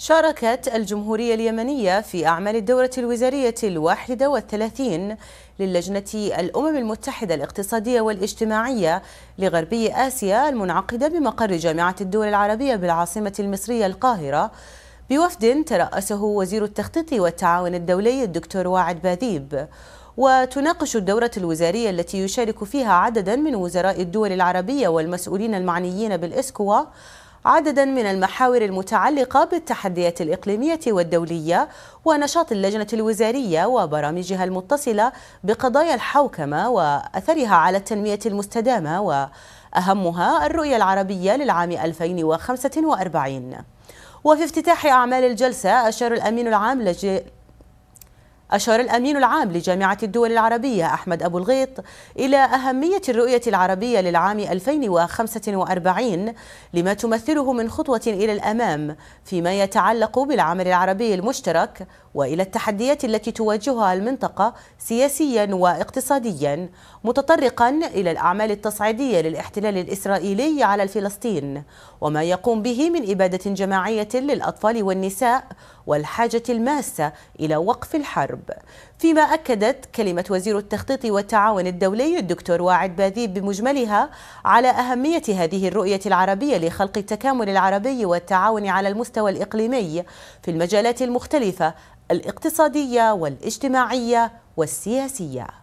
شاركت الجمهورية اليمنية في أعمال الدورة الوزارية الواحدة والثلاثين للجنة الأمم المتحدة الاقتصادية والاجتماعية لغربي آسيا المنعقدة بمقر جامعة الدول العربية بالعاصمة المصرية القاهرة بوفد ترأسه وزير التخطيط والتعاون الدولي الدكتور واعد باذيب وتناقش الدورة الوزارية التي يشارك فيها عددا من وزراء الدول العربية والمسؤولين المعنيين بالإسكوا عددا من المحاور المتعلقة بالتحديات الإقليمية والدولية ونشاط اللجنة الوزارية وبرامجها المتصلة بقضايا الحوكمة وأثرها على التنمية المستدامة وأهمها الرؤية العربية للعام 2045 وفي افتتاح أعمال الجلسة أشار الأمين العام أشار الأمين العام لجامعة الدول العربية أحمد أبو الغيط إلى أهمية الرؤية العربية للعام 2045 لما تمثله من خطوة إلى الأمام فيما يتعلق بالعمل العربي المشترك وإلى التحديات التي تواجهها المنطقة سياسيا واقتصاديا متطرقا إلى الأعمال التصعيدية للاحتلال الإسرائيلي على الفلسطين وما يقوم به من إبادة جماعية للأطفال والنساء والحاجة الماسة إلى وقف الحرب فيما أكدت كلمة وزير التخطيط والتعاون الدولي الدكتور واعد باذيب بمجملها على أهمية هذه الرؤية العربية لخلق التكامل العربي والتعاون على المستوى الإقليمي في المجالات المختلفة الاقتصادية والاجتماعية والسياسية